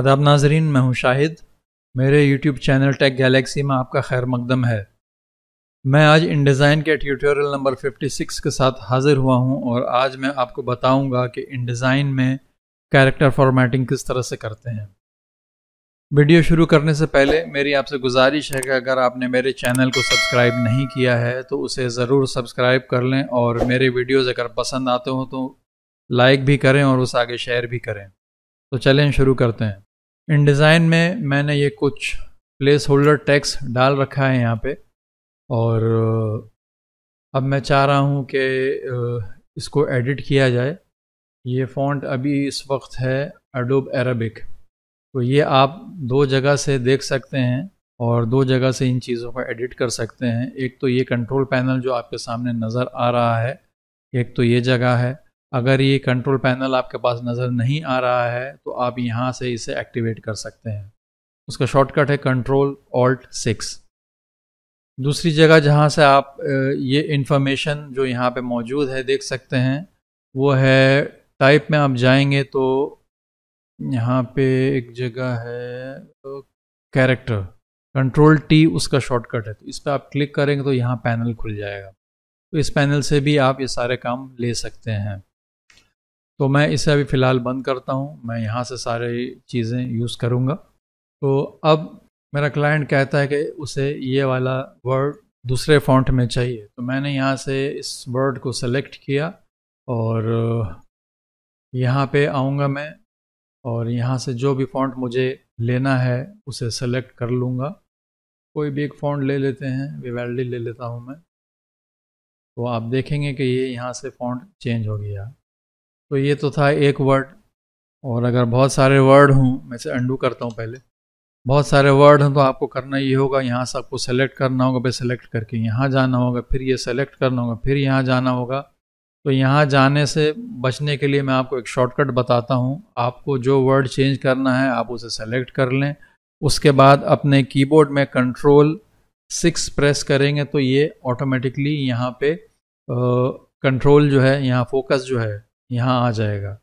आदाब नाजरीन मैं हूं शाहिद मेरे यूट्यूब चैनल टेक गैलेक्सी में आपका खैर मकदम है मैं आज इन डिज़ाइन के ट्यूटोरियल नंबर 56 के साथ हाज़िर हुआ हूं और आज मैं आपको बताऊंगा कि इन डिज़ाइन में कैरेक्टर फॉर्मेटिंग किस तरह से करते हैं वीडियो शुरू करने से पहले मेरी आपसे गुजारिश है कि अगर आपने मेरे चैनल को सब्सक्राइब नहीं किया है तो उसे ज़रूर सब्सक्राइब कर लें और मेरे वीडियोज़ अगर पसंद आते हों तो लाइक भी करें और उसे आगे शेयर भी करें तो चलें शुरू करते हैं इन डिज़ाइन में मैंने ये कुछ प्लेस होल्डर टैक्स डाल रखा है यहाँ पे और अब मैं चाह रहा हूँ कि इसको एडिट किया जाए ये फ़ॉन्ट अभी इस वक्त है अडोब अरबिक तो ये आप दो जगह से देख सकते हैं और दो जगह से इन चीज़ों को एडिट कर सकते हैं एक तो ये कंट्रोल पैनल जो आपके सामने नज़र आ रहा है एक तो ये जगह है अगर ये कंट्रोल पैनल आपके पास नज़र नहीं आ रहा है तो आप यहाँ से इसे एक्टिवेट कर सकते हैं उसका शॉर्टकट है कंट्रोल ऑल्ट सिक्स दूसरी जगह जहाँ से आप ये इन्फॉर्मेशन जो यहाँ पे मौजूद है देख सकते हैं वो है टाइप में आप जाएंगे तो यहाँ पे एक जगह है कैरेक्टर कंट्रोल टी उसका शॉर्टकट है तो इस पर आप क्लिक करेंगे तो यहाँ पैनल खुल जाएगा तो इस पैनल से भी आप ये सारे काम ले सकते हैं तो मैं इसे अभी फ़िलहाल बंद करता हूँ मैं यहाँ से सारी चीज़ें यूज़ करूँगा तो अब मेरा क्लाइंट कहता है कि उसे ये वाला वर्ड दूसरे फॉन्ट में चाहिए तो मैंने यहाँ से इस वर्ड को सेलेक्ट किया और यहाँ पे आऊँगा मैं और यहाँ से जो भी फॉन्ट मुझे लेना है उसे सेलेक्ट कर लूँगा कोई भी एक फॉन्ट ले लेते हैं विवेल्डी ले लेता हूँ मैं तो आप देखेंगे कि ये यहाँ से फॉन्ट चेंज हो गया तो ये तो था एक वर्ड और अगर बहुत सारे वर्ड हों मैं से अंडू करता हूँ पहले बहुत सारे वर्ड हैं तो आपको करना ये होगा यहाँ से आपको सेलेक्ट करना होगा भाई सेलेक्ट करके यहाँ जाना होगा फिर ये सेलेक्ट करना होगा फिर यहाँ जाना होगा तो यहाँ जाने से बचने के लिए मैं आपको एक शॉर्टकट बताता हूँ आपको जो वर्ड चेंज करना है आप उसे सेलेक्ट कर लें उसके बाद अपने कीबोर्ड में कंट्रोल सिक्स प्रेस करेंगे तो ये ऑटोमेटिकली यहाँ पे कंट्रोल जो है यहाँ फोकस जो है यहाँ आ जाएगा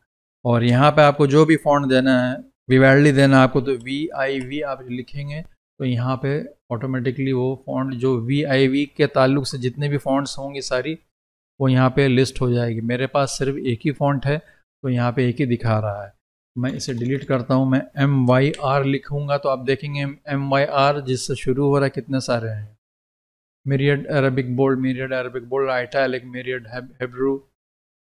और यहाँ पे आपको जो भी फॉन्ट देना है विवेडली देना है आपको तो वी आई वी आप लिखेंगे तो यहाँ पे ऑटोमेटिकली वो फॉन्ट जो वी आई वी के ताल्लुक से जितने भी फॉन्ट्स होंगे सारी वो यहाँ पे लिस्ट हो जाएगी मेरे पास सिर्फ एक ही फॉन्ट है तो यहाँ पे एक ही दिखा रहा है मैं इसे डिलीट करता हूँ मैं एम वाई आर लिखूँगा तो आप देखेंगे एम वाई आर जिससे शुरू हो रहा है कितने सारे हैं Myriad Arabic bold Myriad Arabic bold italic Myriad Hebrew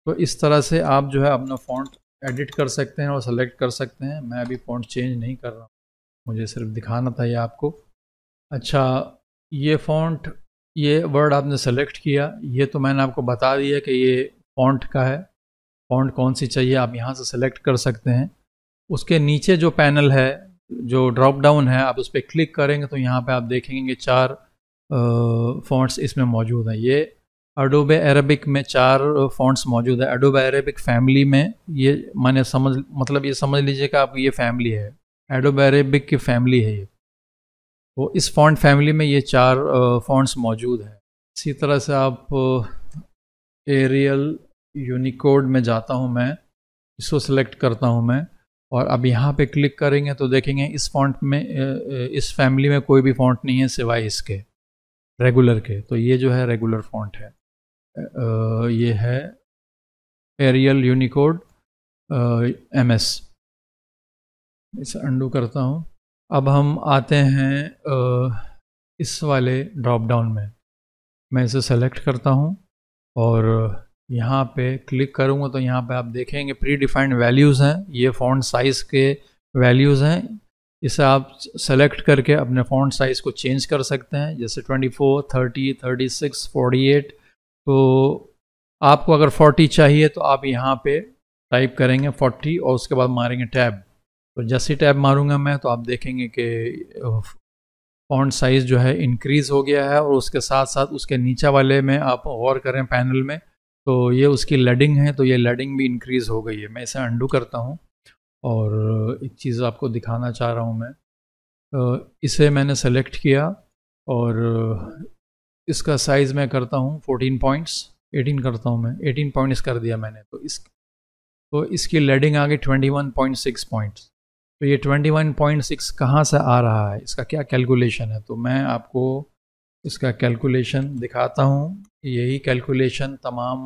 तो इस तरह से आप जो है अपना फ़ॉन्ट एडिट कर सकते हैं और सेलेक्ट कर सकते हैं मैं अभी फ़ॉन्ट चेंज नहीं कर रहा हूँ मुझे सिर्फ दिखाना था ये आपको अच्छा ये फ़ॉन्ट ये वर्ड आपने सेलेक्ट किया ये तो मैंने आपको बता दिया कि ये फ़ॉन्ट का है फ़ॉन्ट कौन सी चाहिए आप यहाँ से सेलेक्ट कर सकते हैं उसके नीचे जो पैनल है जो ड्रॉप डाउन है आप उस पर क्लिक करेंगे तो यहाँ पे आप देखेंगे चार फ़ॉन्ट्स इसमें मौजूद हैं ये अडोब अरबिक में चार फॉन्ट्स मौजूद है अडोब अरबिक फैमिली में ये मैंने समझ मतलब ये समझ लीजिए कि आप ये फैमिली है एडोब अरबिक की फैमिली है ये वो तो इस फॉन्ट फैमिली में ये चार फॉन्ट्स मौजूद है इसी तरह से आप एरियल यूनिकोड में जाता हूँ मैं इसको सेलेक्ट करता हूँ मैं और अब यहाँ पे क्लिक करेंगे तो देखेंगे इस फॉन्ट में इस फैमिली में कोई भी फॉन्ट नहीं है सिवाय इसके रेगुलर के तो ये जो है रेगुलर फॉन्ट है ये है एरियल यूनिकोड एम एस इसे अंडू करता हूँ अब हम आते हैं आ, इस वाले ड्रॉप डाउन में मैं इसे सेलेक्ट करता हूँ और यहाँ पे क्लिक करूँगा तो यहाँ पे आप देखेंगे प्री डिफाइंड वैल्यूज़ हैं ये फ़ॉन्ट साइज़ के वैल्यूज़ हैं इसे आप सेलेक्ट करके अपने फ़ॉन्ट साइज़ को चेंज कर सकते हैं जैसे 24, 30, 36, 48 तो आपको अगर 40 चाहिए तो आप यहाँ पे टाइप करेंगे 40 और उसके बाद मारेंगे टैब तो जैसे टैब मारूंगा मैं तो आप देखेंगे कि फॉन्ट साइज़ जो है इंक्रीज़ हो गया है और उसके साथ साथ उसके नीचे वाले में आप गौर करें पैनल में तो ये उसकी लेडिंग है तो ये लेडिंग भी इंक्रीज़ हो गई है मैं इसे अंडू करता हूँ और एक चीज़ आपको दिखाना चाह रहा हूँ मैं इसे मैंने सेलेक्ट किया और इसका साइज़ मैं करता हूँ फोर्टीन पॉइंट्स एटीन करता हूँ मैं एटीन पॉइंट्स कर दिया मैंने तो इस तो इसकी लेडिंग आ गई twenty one point six points तो ये ट्वेंटी वन पॉइंट सिक्स कहाँ से आ रहा है इसका क्या कैलकुलेशन है तो मैं आपको इसका कैलकुलेशन दिखाता हूँ यही कैलकुलेशन तमाम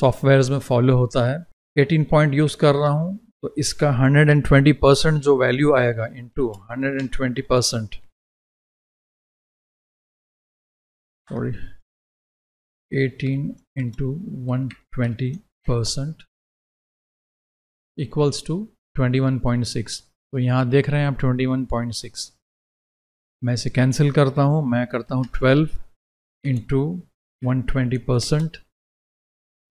सॉफ्टवेयर्स में फॉलो होता है एटीन पॉइंट यूज़ कर रहा हूँ तो इसका हंड्रेड एंड ट्वेंटी परसेंट जो वैल्यू आएगा into hundred and twenty percent sorry 18 into 120 percent equals to 21.6 तो यहाँ देख रहे हैं आप 21.6 मैं इसे कैंसिल करता हूँ मैं करता हूँ 12 into one percent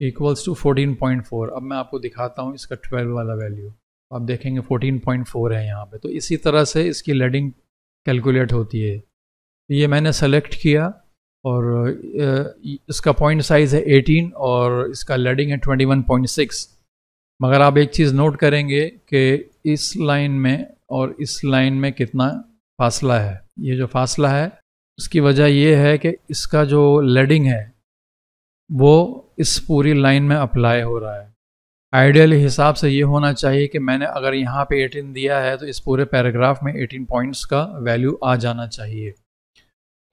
equals to 14.4 अब मैं आपको दिखाता हूँ इसका 12 वाला वैल्यू आप देखेंगे 14.4 है यहाँ पे तो इसी तरह से इसकी लेडिंग कैलकुलेट होती है ये मैंने सेलेक्ट किया और इसका पॉइंट साइज़ है 18 और इसका लेडिंग है 21.6 मगर आप एक चीज़ नोट करेंगे कि इस लाइन में और इस लाइन में कितना फासला है ये जो फासला है उसकी वजह यह है कि इसका जो लेडिंग है वो इस पूरी लाइन में अप्लाई हो रहा है आइडियल हिसाब से ये होना चाहिए कि मैंने अगर यहाँ पे 18 दिया है तो इस पूरे पैराग्राफ में 18 पॉइंट्स का वैल्यू आ जाना चाहिए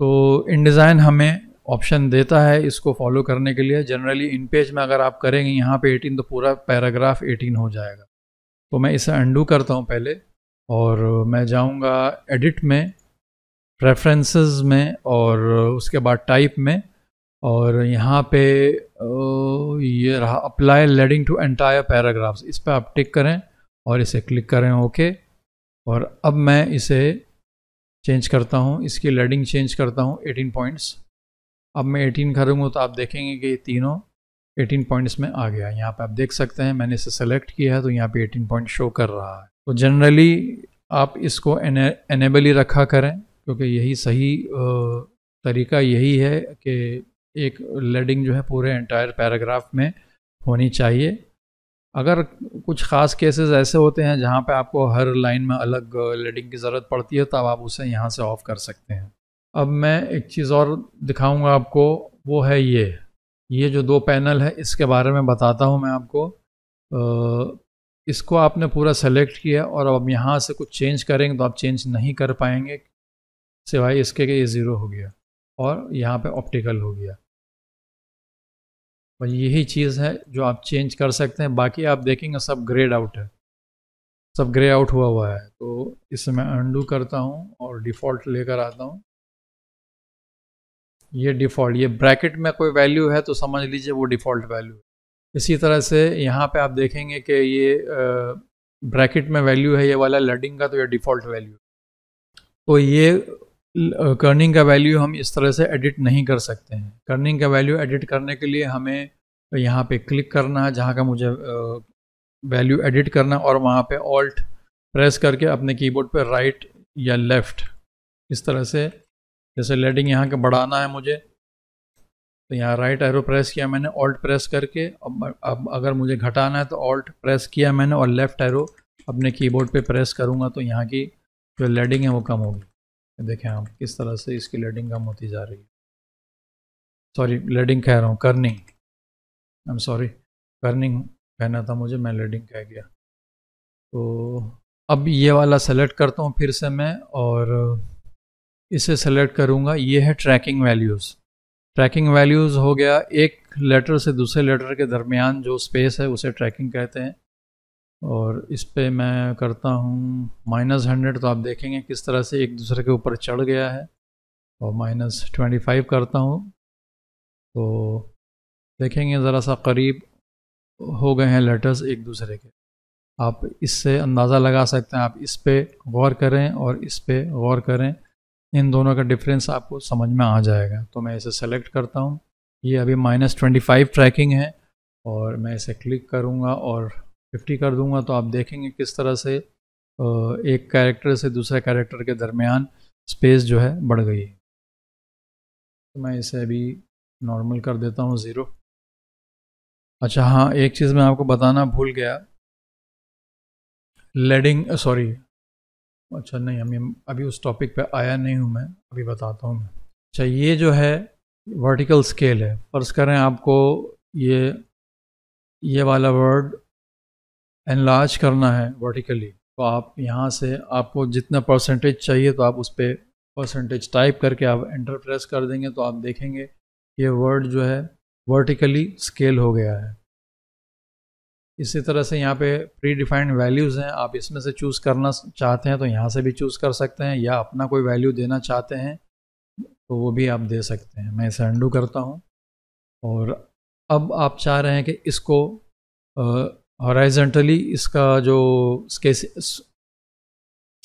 तो इनडिज़ाइन हमें ऑप्शन देता है इसको फॉलो करने के लिए जनरली इन पेज में अगर आप करेंगे यहाँ पे 18 तो पूरा पैराग्राफ 18 हो जाएगा तो मैं इसे अंडू करता हूँ पहले और मैं जाऊँगा एडिट में रेफरेंसेस में और उसके बाद टाइप में और यहाँ पे ये रहा apply leading to entire paragraphs इस पर आप टिक करें और इसे क्लिक करें ओके और अब मैं इसे चेंज करता हूँ इसकी लेडिंग चेंज करता हूँ एटीन पॉइंट्स अब मैं एटीन करूँगा तो आप देखेंगे कि तीनों एटीन पॉइंट्स में आ गया यहाँ पर आप देख सकते हैं मैंने इसे सेलेक्ट किया है तो यहाँ पर एटीन पॉइंट शो कर रहा है तो जनरली आप इसको एनेबल ही रखा करें क्योंकि यही सही तरीका यही है कि एक लेडिंग जो है पूरे एंटायर पैराग्राफ में होनी चाहिए अगर कुछ ख़ास केसेस ऐसे होते हैं जहाँ पे आपको हर लाइन में अलग लेडिंग की ज़रूरत पड़ती है तब आप उसे यहाँ से ऑफ़ कर सकते हैं अब मैं एक चीज़ और दिखाऊंगा आपको वो है ये ये जो दो पैनल है इसके बारे में बताता हूँ मैं आपको इसको आपने पूरा सेलेक्ट किया और अब यहाँ से कुछ चेंज करेंगे तो आप चेंज नहीं कर पाएंगे सिवाय इसके कि ये ज़ीरो हो गया और यहाँ पर ऑप्टिकल हो गया और यही चीज़ है जो आप चेंज कर सकते हैं बाकी आप देखेंगे सब ग्रेड आउट है सब ग्रे आउट हुआ हुआ है तो इसे मैं अंडू करता हूँ और डिफ़ॉल्ट लेकर आता हूँ ये डिफ़ॉल्ट ये ब्रैकेट में कोई वैल्यू है तो समझ लीजिए वो डिफ़ॉल्ट वैल्यू इसी तरह से यहाँ पे आप देखेंगे कि ये ब्रैकेट में वैल्यू है ये वाला लडिंग का तो ये डिफ़ॉल्ट वैल्यू तो ये कर्निंग का वैल्यू हम इस तरह से एडिट नहीं कर सकते हैं कर्निंग का वैल्यू एडिट करने के लिए हमें यहाँ पे क्लिक करना है जहाँ का मुझे वैल्यू एडिट करना और वहाँ पे ऑल्ट प्रेस करके अपने कीबोर्ड पे राइट या लेफ़्ट इस तरह से जैसे लेडिंग यहाँ का बढ़ाना है मुझे तो यहाँ राइट एरो प्रेस किया मैंने ऑल्ट प्रेस करके अब अब अगर मुझे घटाना है तो ऑल्ट प्रेस किया मैंने और लेफ़्ट एरो अपने कीबोर्ड पे प्रेस करूँगा तो यहाँ की जो लेडिंग है वो कम होगी देखें आप किस तरह से इसकी लेडिंग कम होती जा रही है सॉरी लेडिंग कह रहा हूँ kerning I am sorry kerning कहना था मुझे मैं लेडिंग कह गया तो अब ये वाला सेलेक्ट करता हूँ फिर से मैं और इसे सेलेक्ट करूँगा ये है ट्रैकिंग वैल्यूज़ ट्रैकिंग वैल्यूज़ हो गया एक लेटर से दूसरे लेटर के दरमियान जो स्पेस है उसे ट्रैकिंग कहते हैं और इस पे मैं करता हूँ माइनस हंड्रेड तो आप देखेंगे किस तरह से एक दूसरे के ऊपर चढ़ गया है और माइनस ट्वेंटी फाइव करता हूँ तो देखेंगे ज़रा सा करीब हो गए हैं लेटर्स एक दूसरे के आप इससे अंदाज़ा लगा सकते हैं आप इस पे गौर करें और इस पे गौर करें इन दोनों का डिफरेंस आपको समझ में आ जाएगा तो मैं इसे सेलेक्ट करता हूँ ये अभी माइनस ट्वेंटी फाइव ट्रैकिंग है और मैं इसे क्लिक करूँगा और फिफ्टी कर दूंगा तो आप देखेंगे किस तरह से एक कैरेक्टर से दूसरे कैरेक्टर के दरमियान स्पेस जो है बढ़ गई है तो मैं इसे अभी नॉर्मल कर देता हूँ ज़ीरो अच्छा हाँ एक चीज़ मैं आपको बताना भूल गया लेडिंग सॉरी अच्छा नहीं हम अभी उस टॉपिक पे आया नहीं हूँ मैं अभी बताता हूँ मैं अच्छा ये जो है वर्टिकल स्केल है फर्ज करें आपको ये ये वाला वर्ड एनलार्ज करना है वर्टिकली तो आप यहाँ से आपको जितना परसेंटेज चाहिए तो आप उस पर परसेंटेज टाइप करके आप एंटर प्रेस कर देंगे तो आप देखेंगे ये वर्ड जो है वर्टिकली स्केल हो गया है इसी तरह से यहाँ पे प्री डिफाइंड वैल्यूज़ हैं आप इसमें से चूज़ करना चाहते हैं तो यहाँ से भी चूज़ कर सकते हैं या अपना कोई वैल्यू देना चाहते हैं तो वो भी आप दे सकते हैं मैं इसे अंडू करता हूँ और अब आप चाह रहे हैं कि इसको हॉराइजेंटली इसका जो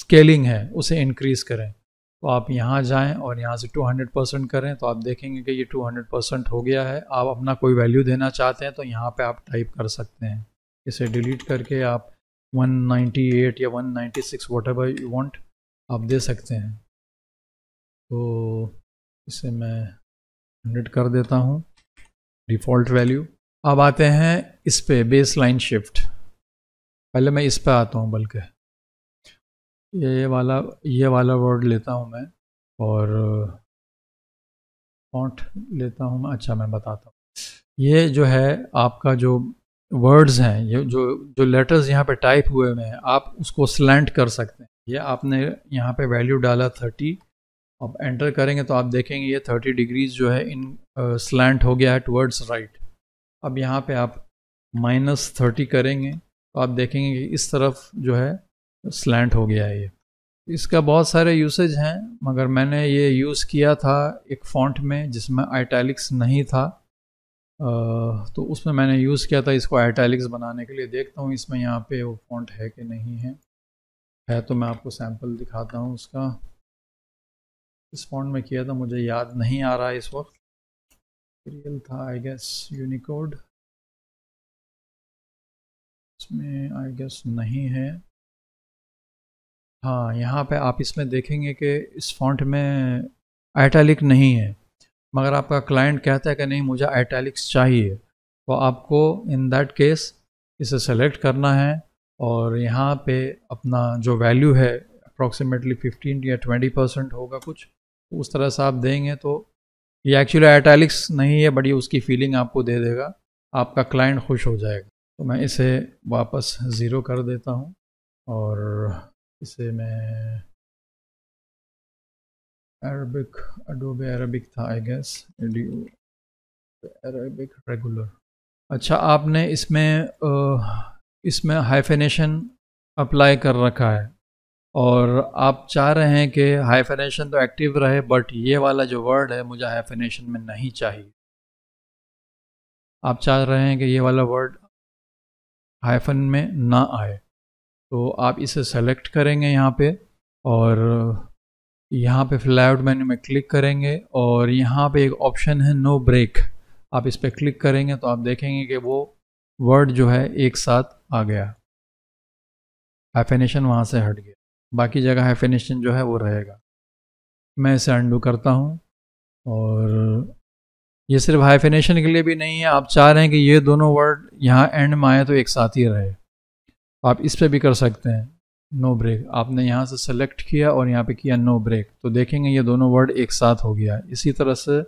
स्केलिंग है उसे इंक्रीज़ करें तो आप यहाँ जाएं और यहाँ से 200 परसेंट करें तो आप देखेंगे कि ये 200 परसेंट हो गया है आप अपना कोई वैल्यू देना चाहते हैं तो यहाँ पे आप टाइप कर सकते हैं इसे डिलीट करके आप 198 या 196 नाइन्टी सिक्स यू वांट आप दे सकते हैं तो इसे मैं 100 कर देता हूँ डिफ़ॉल्ट वैल्यू अब आते हैं इस पे बेस लाइन शिफ्ट पहले मैं इस पे आता हूँ बल्कि ये वाला ये वाला वर्ड लेता हूँ मैं और फॉन्ट लेता हूँ मैं अच्छा मैं बताता हूँ ये जो है आपका जो वर्ड्स हैं ये जो जो लेटर्स यहाँ पे टाइप हुए हुए हैं आप उसको स्लैंट कर सकते हैं ये आपने यहाँ पे वैल्यू डाला थर्टी अब एंटर करेंगे तो आप देखेंगे ये थर्टी डिग्रीज जो है इन स्लैंट uh, हो गया है टूवर्ड्स राइट अब यहाँ पे आप माइनस थर्टी करेंगे तो आप देखेंगे कि इस तरफ जो है स्लैंट हो गया है ये इसका बहुत सारे यूसेज हैं मगर मैंने ये यूज़ किया था एक फॉन्ट में जिसमें आइटैलिक्स नहीं था तो उसमें मैंने यूज़ किया था इसको आइटैलिक्स बनाने के लिए देखता हूँ इसमें यहाँ पे वो फॉन्ट है कि नहीं है है तो मैं आपको सैम्पल दिखाता हूँ उसका इस फॉन्ट में किया था मुझे याद नहीं आ रहा है इस वक्त सीरियल था आई गेस यूनिकोड इसमें आई गेस नहीं है हाँ यहाँ पे आप इसमें देखेंगे कि इस फॉन्ट में आइटैलिक नहीं है मगर आपका क्लाइंट कहता है कि नहीं मुझे आइटैलिक्स चाहिए तो आपको इन दैट केस इसे सेलेक्ट करना है और यहाँ पे अपना जो वैल्यू है अप्रॉक्सीमेटली 15 या 20 परसेंट होगा कुछ तो उस तरह से आप देंगे तो ये एक्चुअली एटैलिक्स नहीं है बट ये उसकी फीलिंग आपको दे देगा आपका क्लाइंट खुश हो जाएगा तो मैं इसे वापस ज़ीरो कर देता हूँ और इसे मैं अरबिक अडोबे अरबिक था आई गेस अरबिक रेगुलर अच्छा आपने इसमें इसमें हाइफेनेशन अप्लाई कर रखा है और आप चाह रहे हैं कि हाइफेनेशन तो एक्टिव रहे बट ये वाला जो वर्ड है मुझे हाइफेनेशन में नहीं चाहिए आप चाह रहे हैं कि ये वाला वर्ड हाइफन में ना आए तो आप इसे सेलेक्ट करेंगे यहाँ पे और यहाँ पे फ्लाइट मेन्यू में क्लिक करेंगे और यहाँ पे एक ऑप्शन है नो ब्रेक आप इस पर क्लिक करेंगे तो आप देखेंगे कि वो वर्ड जो है एक साथ आ गया हाइफेनेशन वहाँ से हट गया बाकी जगह हैफिनेशन जो है वो रहेगा मैं इसे अंडू करता हूँ और ये सिर्फ हाइफिनेशन के लिए भी नहीं है आप चाह रहे हैं कि ये दोनों वर्ड यहाँ एंड में आए तो एक साथ ही रहे आप इस पर भी कर सकते हैं नो no ब्रेक आपने यहाँ से सेलेक्ट किया और यहाँ पे किया नो no ब्रेक तो देखेंगे ये दोनों वर्ड एक साथ हो गया इसी तरह से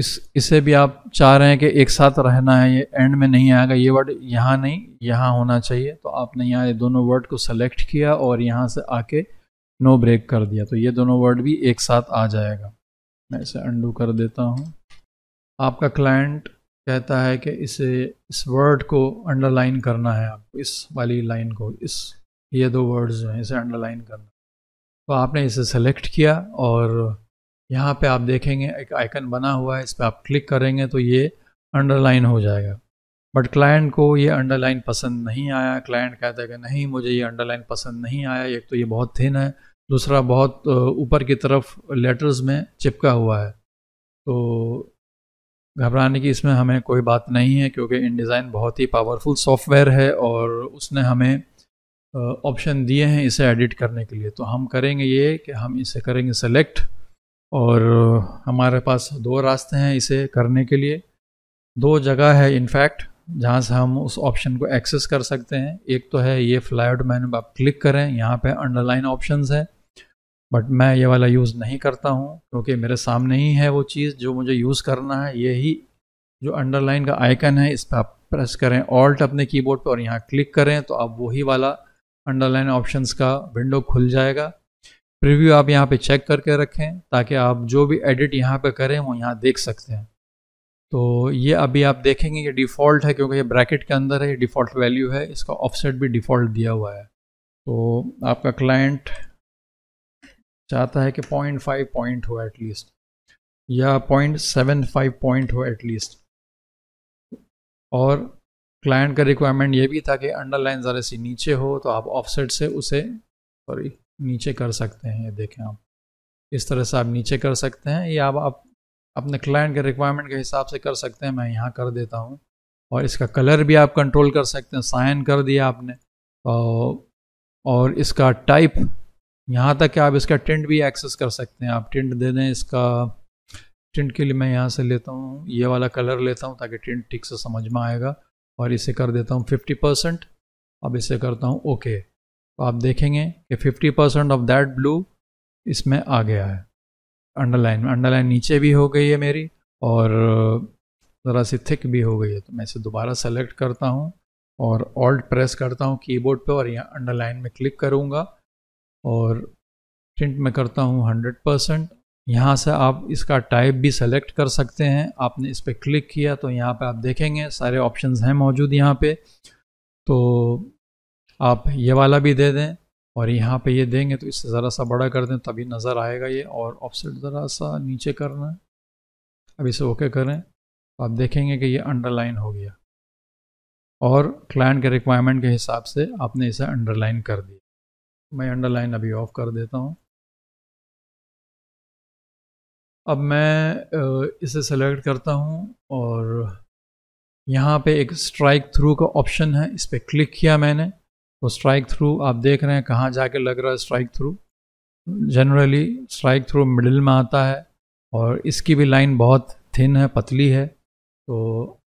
इस इसे भी आप चाह रहे हैं कि एक साथ रहना है ये एंड में नहीं आएगा ये वर्ड यहाँ नहीं यहाँ होना चाहिए तो आपने यहाँ ये दोनों वर्ड को सेलेक्ट किया और यहाँ से आके नो ब्रेक कर दिया तो ये दोनों वर्ड भी एक साथ आ जाएगा मैं इसे अंडू कर देता हूँ आपका क्लाइंट कहता है कि इसे इस वर्ड को अंडरलाइन करना है आपको इस वाली लाइन को इस ये दो वर्ड्स जो हैं इसे अंडरलाइन करना तो आपने इसे सेलेक्ट किया और यहाँ पे आप देखेंगे एक आइकन बना हुआ है इस पर आप क्लिक करेंगे तो ये अंडरलाइन हो जाएगा बट क्लाइंट को ये अंडरलाइन पसंद नहीं आया क्लाइंट कहता है कि नहीं मुझे ये अंडरलाइन पसंद नहीं आया एक तो ये बहुत थिन है दूसरा बहुत ऊपर की तरफ लेटर्स में चिपका हुआ है तो घबराने की इसमें हमें कोई बात नहीं है क्योंकि इन डिज़ाइन बहुत ही पावरफुल सॉफ्टवेयर है और उसने हमें ऑप्शन दिए हैं इसे एडिट करने के लिए तो हम करेंगे ये कि हम इसे करेंगे सेलेक्ट और हमारे पास दो रास्ते हैं इसे करने के लिए दो जगह है इनफैक्ट जहाँ से हम उस ऑप्शन को एक्सेस कर सकते हैं एक तो है ये फ्लाइट मेनू आप क्लिक करें यहाँ पे अंडरलाइन ऑप्शंस है बट मैं ये वाला यूज़ नहीं करता हूँ क्योंकि मेरे सामने ही है वो चीज़ जो मुझे यूज़ करना है यही जो अंडरलाइन का आइकन है इस पर आप प्रेस करें ऑल्ट अपने कीबोर्ड पर और यहाँ क्लिक करें तो आप वही वाला अंडरलाइन ऑप्शंस का विंडो खुल जाएगा प्रीव्यू आप यहाँ पे चेक करके रखें ताकि आप जो भी एडिट यहाँ पे करें वो यहाँ देख सकते हैं तो ये अभी आप देखेंगे ये डिफ़ॉल्ट है क्योंकि ये ब्रैकेट के अंदर है ये डिफ़ॉल्ट वैल्यू है इसका ऑफसेट भी डिफ़ॉल्ट दिया हुआ है तो आपका क्लाइंट चाहता है कि पॉइंट फाइव पॉइंट हो एटलीस्ट या पॉइंट सेवन फाइव पॉइंट हो एटलीस्ट और क्लाइंट का रिक्वायरमेंट ये भी था कि अंडरलाइन ज़रा सी नीचे हो तो आप ऑफसेट से उसे सॉरी नीचे कर सकते हैं ये देखें आप इस तरह से आप नीचे कर सकते हैं या आप अपने क्लाइंट के रिक्वायरमेंट के हिसाब से कर सकते हैं मैं यहाँ कर देता हूँ और इसका कलर भी आप कंट्रोल कर सकते हैं साइन कर दिया आपने तो, और इसका टाइप यहाँ तक कि आप इसका टेंट भी एक्सेस कर सकते हैं आप टेंट दे दें इसका टेंट के लिए मैं यहाँ से लेता हूँ ये वाला कलर लेता हूँ ताकि टेंट ठीक से समझ में आएगा और इसे कर देता हूँ फिफ्टी परसेंट अब इसे करता हूँ ओके तो आप देखेंगे कि 50 परसेंट ऑफ दैट ब्लू इसमें आ गया है अंडरलाइन में अंडरलाइन नीचे भी हो गई है मेरी और ज़रा सी थिक भी हो गई है तो मैं इसे दोबारा सेलेक्ट करता हूँ और ऑल्ट प्रेस करता हूँ कीबोर्ड पे और यहाँ अंडरलाइन में क्लिक करूँगा और प्रिंट में करता हूँ हंड्रेड परसेंट यहाँ से आप इसका टाइप भी सेलेक्ट कर सकते हैं आपने इस पर क्लिक किया तो यहाँ पे आप देखेंगे सारे ऑप्शंस हैं मौजूद यहाँ पे तो आप ये वाला भी दे दें और यहाँ पे ये देंगे तो इससे ज़रा सा बड़ा कर दें तभी नज़र आएगा ये और ऑफसेट ज़रा सा नीचे करना है अब इसे ओके करें तो आप देखेंगे कि ये अंडरलाइन हो गया और क्लाइंट के रिक्वायरमेंट के हिसाब से आपने इसे अंडरलाइन कर दिया मैं अंडरलाइन अभी ऑफ़ कर देता हूँ अब मैं इसे सेलेक्ट करता हूँ और यहाँ पे एक स्ट्राइक थ्रू का ऑप्शन है इस पर क्लिक किया मैंने तो स्ट्राइक थ्रू आप देख रहे हैं कहाँ जाके लग रहा है strike through generally strike through middle में आता है और इसकी भी लाइन बहुत थिन है पतली है तो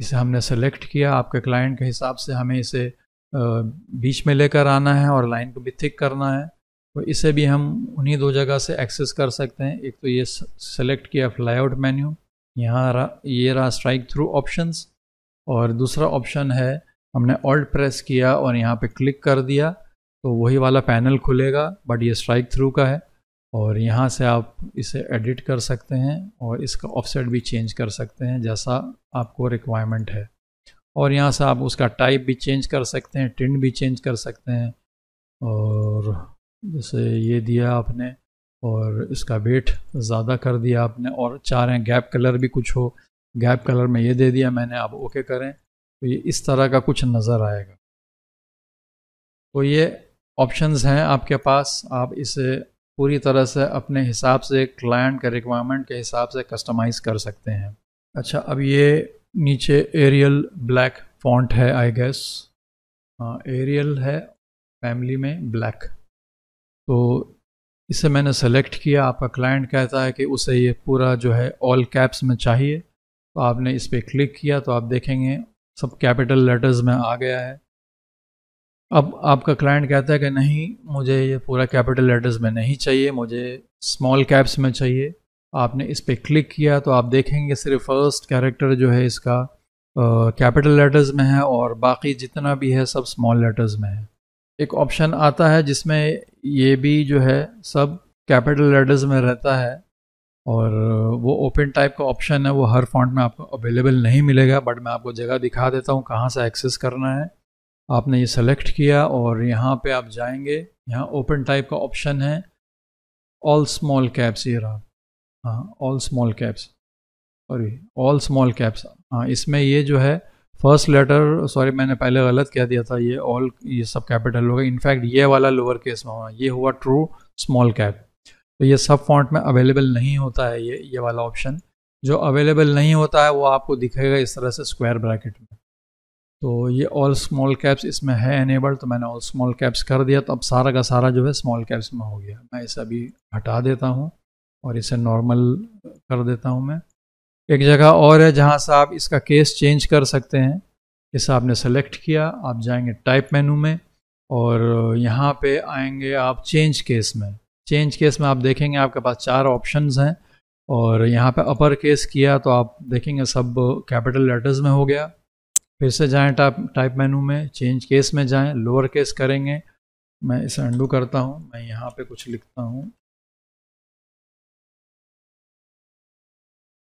इसे हमने सेलेक्ट किया आपके क्लाइंट के हिसाब से हमें इसे बीच में लेकर आना है और लाइन को भी थिक करना है तो इसे भी हम उन्हीं दो जगह से एक्सेस कर सकते हैं एक तो ये सेलेक्ट किया फ्लाईआउट मेन्यू यहाँ रहा ये रहा स्ट्राइक थ्रू ऑप्शंस और दूसरा ऑप्शन है हमने ऑल्ट प्रेस किया और यहाँ पे क्लिक कर दिया तो वही वाला पैनल खुलेगा बट ये स्ट्राइक थ्रू का है और यहाँ से आप इसे एडिट कर सकते हैं और इसका ऑफसेट भी चेंज कर सकते हैं जैसा आपको रिक्वायरमेंट है और यहाँ से आप उसका टाइप भी चेंज कर सकते हैं टिंट भी चेंज कर सकते हैं और जैसे ये दिया आपने और इसका वेट ज़्यादा कर दिया आपने और चाह रहे हैं गैप कलर भी कुछ हो गैप कलर में ये दे दिया मैंने आप ओके करें तो ये इस तरह का कुछ नज़र आएगा तो ये ऑप्शंस हैं आपके पास आप इसे पूरी तरह से अपने हिसाब से क्लाइंट के रिक्वायरमेंट के हिसाब से कस्टमाइज़ कर सकते हैं अच्छा अब ये नीचे एरियल ब्लैक फॉन्ट है आई गेस हाँ एरियल है फैमिली में ब्लैक तो इसे मैंने सेलेक्ट किया आपका क्लाइंट कहता है कि उसे ये पूरा जो है ऑल कैप्स में चाहिए तो आपने इस पर क्लिक किया तो आप देखेंगे सब कैपिटल लेटर्स में आ गया है अब आपका क्लाइंट कहता है कि नहीं मुझे ये पूरा कैपिटल लेटर्स में नहीं चाहिए मुझे स्मॉल कैप्स में चाहिए आपने इस पर क्लिक किया तो आप देखेंगे सिर्फ फर्स्ट कैरेक्टर जो है इसका कैपिटल लेटर्स में है और बाकी जितना भी है सब स्मॉल लेटर्स में है एक ऑप्शन आता है जिसमें ये भी जो है सब कैपिटल लेटर्स में रहता है और वो ओपन टाइप का ऑप्शन है वो हर फॉन्ट में आपको अवेलेबल नहीं मिलेगा बट मैं आपको जगह दिखा देता हूँ कहाँ से एक्सेस करना है आपने ये सेलेक्ट किया और यहाँ पे आप जाएंगे यहाँ ओपन टाइप का ऑप्शन है ऑल स्मॉल कैप्स ये रहा हाँ all small caps sorry all small caps हाँ इसमें ये जो है फर्स्ट लेटर सॉरी मैंने पहले गलत कह दिया था ये ऑल ये सब कैपिटल होगा इनफैक्ट ये वाला लोअर केस में होना ये हुआ ट्रू स्मॉल कैप तो ये सब फॉन्ट में अवेलेबल नहीं होता है ये ये वाला ऑप्शन जो अवेलेबल नहीं होता है वो आपको दिखेगा इस तरह से स्क्वायर ब्रैकेट में तो ये ऑल स्मॉल कैप्स इसमें है एनेबल तो मैंने ऑल स्मॉल कैप्स कर दिया तो अब सारा का सारा जो है स्मॉल कैप्स में हो गया मैं इसे अभी हटा देता हूँ और इसे नॉर्मल कर देता हूँ मैं एक जगह और है जहाँ से आप इसका केस चेंज कर सकते हैं इसे आपने सेलेक्ट किया आप जाएंगे टाइप मेनू में और यहाँ पे आएंगे आप चेंज केस में चेंज केस में आप देखेंगे आपके पास चार ऑप्शंस हैं और यहाँ पे अपर केस किया तो आप देखेंगे सब कैपिटल लेटर्स में हो गया फिर से जाएँ टाइप टाइप मेनू में चेंज केस में जाएँ लोअर केस करेंगे मैं इसे अंडू करता हूँ मैं यहाँ पे कुछ लिखता हूँ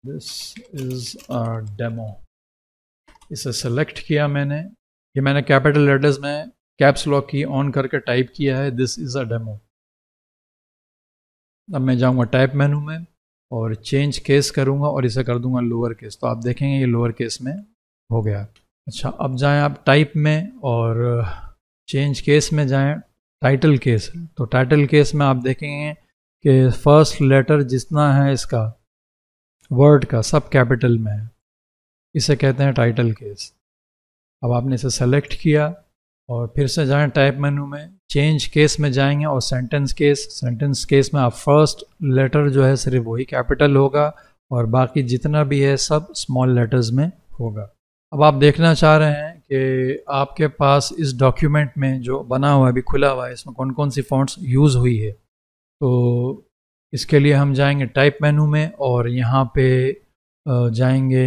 दिस इज़ अ डेमो इसे सेलेक्ट किया मैंने ये मैंने कैपिटल लेटर्स में कैप्स लॉक की ऑन करके टाइप किया है दिस इज़ अ डेमो अब मैं जाऊँगा टाइप मेनू में और चेंज केस करूँगा और इसे कर दूंगा लोअर केस तो आप देखेंगे ये लोअर केस में हो गया अच्छा अब जाएं आप टाइप में और चेंज uh, केस में जाएं टाइटल केस तो टाइटल केस में आप देखेंगे कि फर्स्ट लेटर जितना है इसका वर्ड का सब कैपिटल में है इसे कहते हैं टाइटल केस अब आपने इसे सेलेक्ट किया और फिर से जाएं टाइप मेनू में चेंज केस में जाएंगे और सेंटेंस केस सेंटेंस केस में आप फर्स्ट लेटर जो है सिर्फ वही कैपिटल होगा और बाकी जितना भी है सब स्मॉल लेटर्स में होगा अब आप देखना चाह रहे हैं कि आपके पास इस डॉक्यूमेंट में जो बना हुआ है अभी खुला हुआ है इसमें कौन कौन सी फ़ॉन्ट्स यूज़ हुई है तो इसके लिए हम जाएंगे टाइप मेनू में और यहाँ पे जाएंगे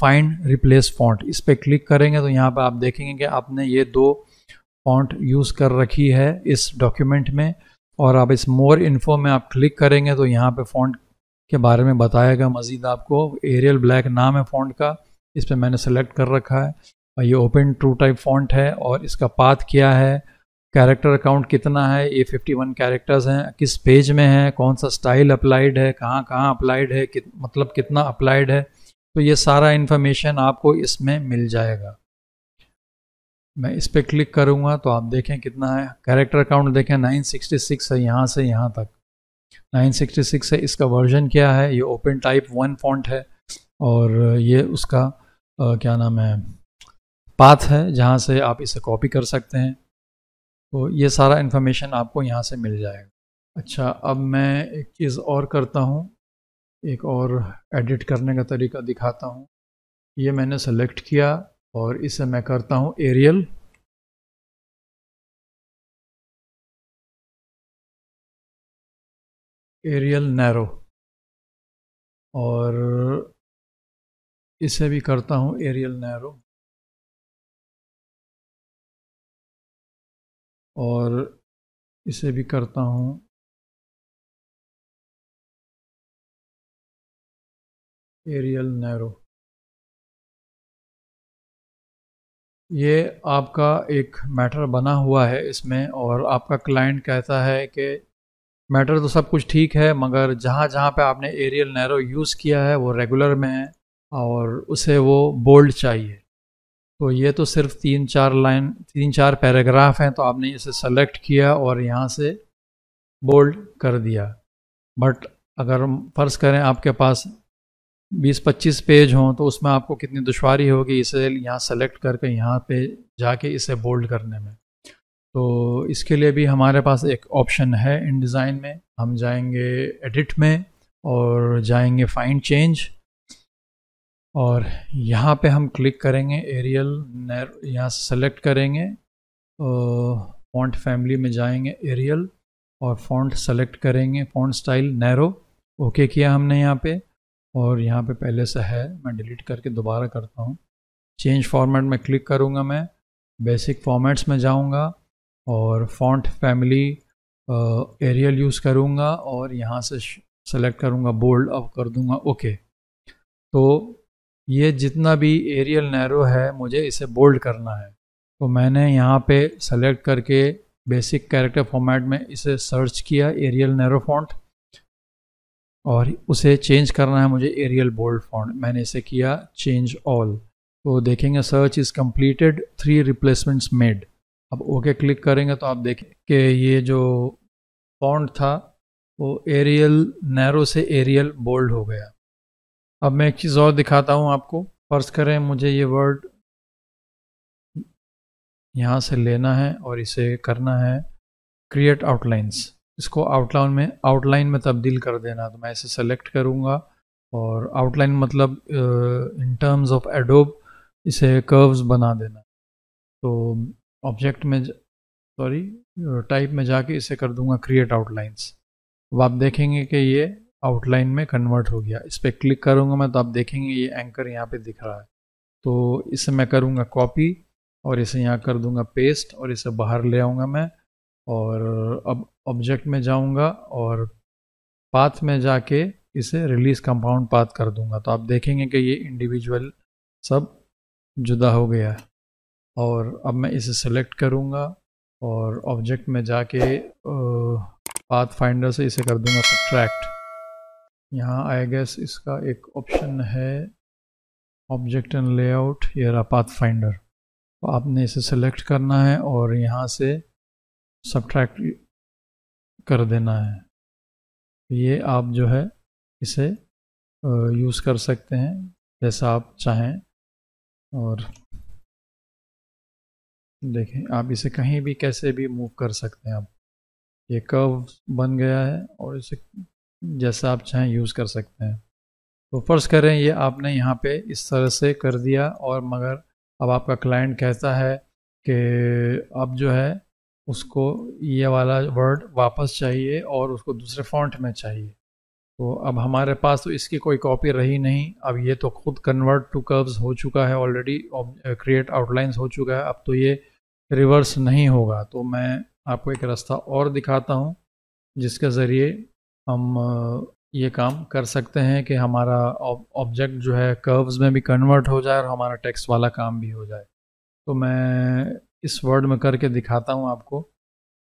फाइंड रिप्लेस फॉन्ट इस पर क्लिक करेंगे तो यहाँ पर आप देखेंगे कि आपने ये दो फॉन्ट यूज़ कर रखी है इस डॉक्यूमेंट में और आप इस मोर इन्फो में आप क्लिक करेंगे तो यहाँ पे फॉन्ट के बारे में बताएगा मज़ीद आपको एरियल ब्लैक नाम है फॉन्ट का इस पर मैंने सेलेक्ट कर रखा है और ये ओपन ट्रू टाइप फॉन्ट है और इसका पाथ क्या है कैरेक्टर अकाउंट कितना है ये 51 कैरेक्टर्स हैं किस पेज में है कौन सा स्टाइल अप्लाइड है कहाँ कहाँ अप्लाइड है कि, मतलब कितना अप्लाइड है तो ये सारा इन्फॉर्मेशन आपको इसमें मिल जाएगा मैं इस पर क्लिक करूँगा तो आप देखें कितना है कैरेक्टर काउंट देखें 966 है यहाँ से यहाँ तक 966 है इसका वर्जन क्या है ये ओपन टाइप वन फॉन्ट है और ये उसका आ, क्या नाम है पाथ है जहाँ से आप इसे कॉपी कर सकते हैं तो ये सारा इन्फॉर्मेशन आपको यहाँ से मिल जाएगा अच्छा अब मैं एक चीज़ और करता हूँ एक और एडिट करने का तरीका दिखाता हूँ ये मैंने सेलेक्ट किया और इसे मैं करता हूँ एरियल एरियल नैरो और इसे भी करता हूँ एरियल नैरो और इसे भी करता हूँ एरियल नैरो ये आपका एक मैटर बना हुआ है इसमें और आपका क्लाइंट कहता है कि मैटर तो सब कुछ ठीक है मगर जहाँ जहाँ पे आपने एरियल नैरो यूज़ किया है वो रेगुलर में है और उसे वो बोल्ड चाहिए तो ये तो सिर्फ तीन चार लाइन तीन चार पैराग्राफ हैं तो आपने इसे सेलेक्ट किया और यहाँ से बोल्ड कर दिया बट अगर फ़र्ज़ करें आपके पास 20-25 पेज हों तो उसमें आपको कितनी दुशारी होगी इसे यहाँ सेलेक्ट करके यहाँ पे जाके इसे बोल्ड करने में तो इसके लिए भी हमारे पास एक ऑप्शन है इन डिज़ाइन में हम जाएंगे एडिट में और जाएंगे फाइंड चेंज और यहाँ पे हम क्लिक करेंगे एरियल यहाँ सेलेक्ट करेंगे फॉन्ट फैमिली में जाएंगे एरियल और फॉन्ट सेलेक्ट करेंगे फॉन्ट स्टाइल नैरो ओके किया हमने यहाँ पे और यहाँ पे पहले से है मैं डिलीट करके दोबारा करता हूँ चेंज फॉर्मेट में क्लिक करूँगा मैं बेसिक फॉर्मेट्स में जाऊँगा और फॉन्ट फैमिली एरियल यूज़ करूँगा और यहाँ से सेलेक्ट करूँगा बोल्ड अब कर दूँगा ओके तो ये जितना भी एरियल नैरो है मुझे इसे बोल्ड करना है तो मैंने यहाँ पे सेलेक्ट करके बेसिक कैरेक्टर फॉर्मेट में इसे सर्च किया एरियल नैरो फॉन्ट और उसे चेंज करना है मुझे एरियल बोल्ड फॉन्ट मैंने इसे किया चेंज ऑल तो देखेंगे search is completed three replacements made अब ओके क्लिक करेंगे तो आप देखें कि ये जो फॉन्ट था वो एरियल नैरो से एरियल बोल्ड हो गया अब मैं एक चीज़ और दिखाता हूँ आपको फर्ज करें मुझे ये वर्ड यहाँ से लेना है और इसे करना है क्रिएट आउटलाइंस इसको आउटलाइन में आउटलाइन में तब्दील कर देना तो मैं इसे सेलेक्ट करूँगा और आउटलाइन मतलब इन टर्म्स ऑफ एडोब इसे कर्व्स बना देना तो ऑब्जेक्ट में सॉरी टाइप uh, में जाके इसे कर दूंगा क्रिएट आउटलाइंस अब आप देखेंगे कि ये आउटलाइन में कन्वर्ट हो गया इस पर क्लिक करूँगा मैं तो आप देखेंगे ये एंकर यहाँ पे दिख रहा है तो इसे मैं करूँगा कॉपी और इसे यहाँ कर दूँगा पेस्ट और इसे बाहर ले आऊँगा मैं और अब ऑब्जेक्ट में जाऊंगा और पाथ में जाके इसे रिलीज कंपाउंड पाथ कर दूंगा तो आप देखेंगे कि ये इंडिविजुअल सब जुदा हो गया है और अब मैं इसे सेलेक्ट करूंगा और ऑब्जेक्ट में जाके पाथ फाइंडर से इसे कर दूंगा सब्ट्रैक्ट यहाँ आई गेस इसका एक ऑप्शन है ऑब्जेक्ट एंड लेआउट या पाथ फाइंडर तो आपने इसे सेलेक्ट करना है और यहाँ से सब्ट्रैक्ट कर देना है ये आप जो है इसे यूज़ कर सकते हैं जैसा आप चाहें और देखें आप इसे कहीं भी कैसे भी मूव कर सकते हैं आप ये कर्व बन गया है और इसे जैसा आप चाहें यूज़ कर सकते हैं तो फर्ज करें ये आपने यहाँ पे इस तरह से कर दिया और मगर अब आपका क्लाइंट कहता है कि अब जो है उसको ये वाला वर्ड वापस चाहिए और उसको दूसरे फॉन्ट में चाहिए तो अब हमारे पास तो इसकी कोई कॉपी रही नहीं अब ये तो खुद कन्वर्ट टू कर्व्स हो चुका है ऑलरेडी क्रिएट आउटलाइंस हो चुका है अब तो ये रिवर्स नहीं होगा तो मैं आपको एक रास्ता और दिखाता हूँ जिसके ज़रिए हम ये काम कर सकते हैं कि हमारा ऑब्जेक्ट जो है कर्व्स में भी कन्वर्ट हो जाए और हमारा टेक्स्ट वाला काम भी हो जाए तो मैं इस वर्ड में करके दिखाता हूँ आपको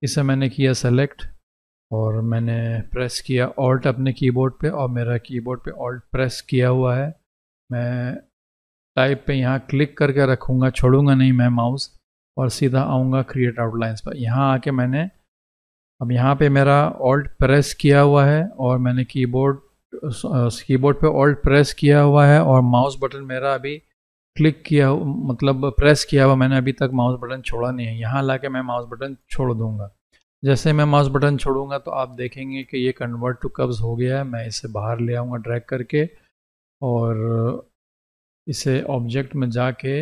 इसे मैंने किया सेलेक्ट और मैंने प्रेस किया ऑल्ट अपने कीबोर्ड पे और मेरा कीबोर्ड पे ऑल्ट प्रेस किया हुआ है मैं टाइप पे यहाँ क्लिक करके रखूँगा छोड़ूंगा नहीं मैं माउस और सीधा आऊँगा क्रिएट आउटलाइंस पर यहाँ आके मैंने अब यहाँ पे मेरा ऑल्ट प्रेस किया हुआ है और मैंने कीबोर्ड कीबोर्ड पे ऑल्ट प्रेस किया हुआ है और माउस बटन मेरा अभी क्लिक किया मतलब प्रेस किया हुआ मैंने अभी तक माउस बटन छोड़ा नहीं है यहाँ ला मैं माउस बटन छोड़ दूँगा जैसे मैं माउस बटन छोड़ूंगा तो आप देखेंगे कि ये कन्वर्ट टू कब्ज़ हो गया है मैं इसे बाहर ले आऊँगा ड्रैग करके और इसे ऑब्जेक्ट में जाके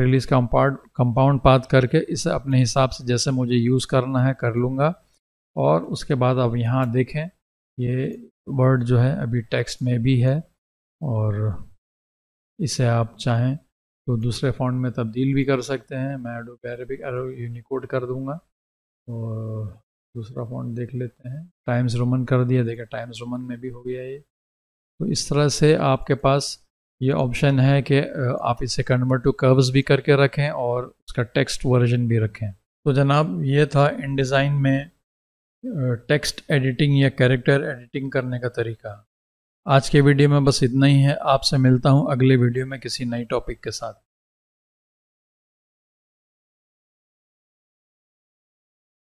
रिलीज़ कंपाउंड कंपाउंड पात करके इसे अपने हिसाब से जैसे मुझे यूज़ करना है कर लूँगा और उसके बाद अब यहाँ देखें ये वर्ड जो है अभी टेक्स्ट में भी है और इसे आप चाहें तो दूसरे फ़ॉन्ट में तब्दील भी कर सकते हैं मैं एडोब अरबिक यूनिकोड कर दूंगा और दूसरा फ़ॉन्ट देख लेते हैं टाइम्स रोमन कर दिया देखा टाइम्स रोमन में भी हो गया ये तो इस तरह से आपके पास ये ऑप्शन है कि आप इसे कन्वर्ट टू कर्व्स भी करके रखें और उसका टेक्स्ट वर्जन भी रखें तो जनाब ये था इन डिज़ाइन में टेक्स्ट एडिटिंग या कैरेक्टर एडिटिंग करने का तरीका आज के वीडियो में बस इतना ही है आपसे मिलता हूँ अगले वीडियो में किसी नई टॉपिक के साथ